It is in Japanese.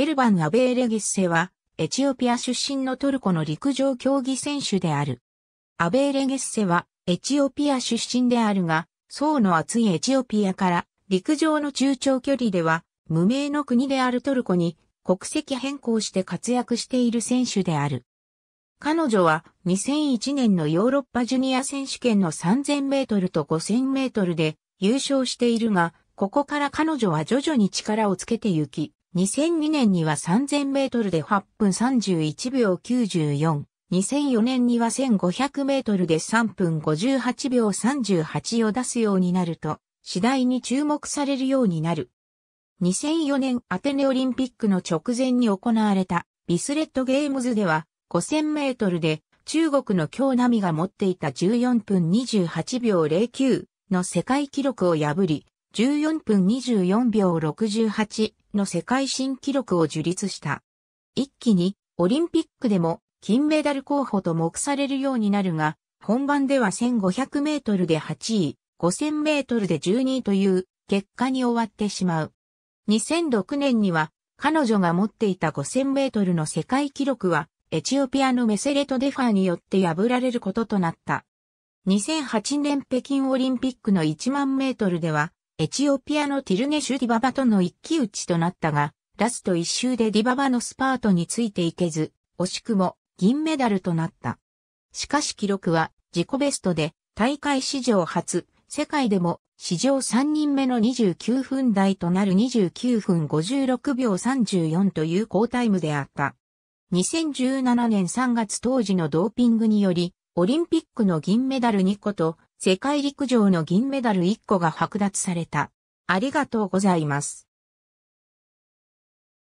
エルバン・アベーレゲッセは、エチオピア出身のトルコの陸上競技選手である。アベーレゲッセは、エチオピア出身であるが、層の厚いエチオピアから、陸上の中長距離では、無名の国であるトルコに、国籍変更して活躍している選手である。彼女は、2001年のヨーロッパジュニア選手権の3000メートルと5000メートルで優勝しているが、ここから彼女は徐々に力をつけてゆき、2002年には3000メートルで8分31秒94、2004年には1500メートルで3分58秒38を出すようになると、次第に注目されるようになる。2004年アテネオリンピックの直前に行われたビスレットゲームズでは5000メートルで中国の京波が持っていた14分28秒09の世界記録を破り14分24秒68の世界新記録を樹立した。一気にオリンピックでも金メダル候補と目されるようになるが、本番では1500メートルで8位、5000メートルで12位という結果に終わってしまう。2006年には彼女が持っていた5000メートルの世界記録はエチオピアのメセレトデファーによって破られることとなった。2008年北京オリンピックの1万メートルではエチオピアのティルネシュ・ディババとの一騎打ちとなったが、ラスト一周でディババのスパートについていけず、惜しくも銀メダルとなった。しかし記録は自己ベストで大会史上初、世界でも史上3人目の29分台となる29分56秒34という好タイムであった。2017年3月当時のドーピングにより、オリンピックの銀メダル2個と世界陸上の銀メダル1個が剥奪された。ありがとうございます。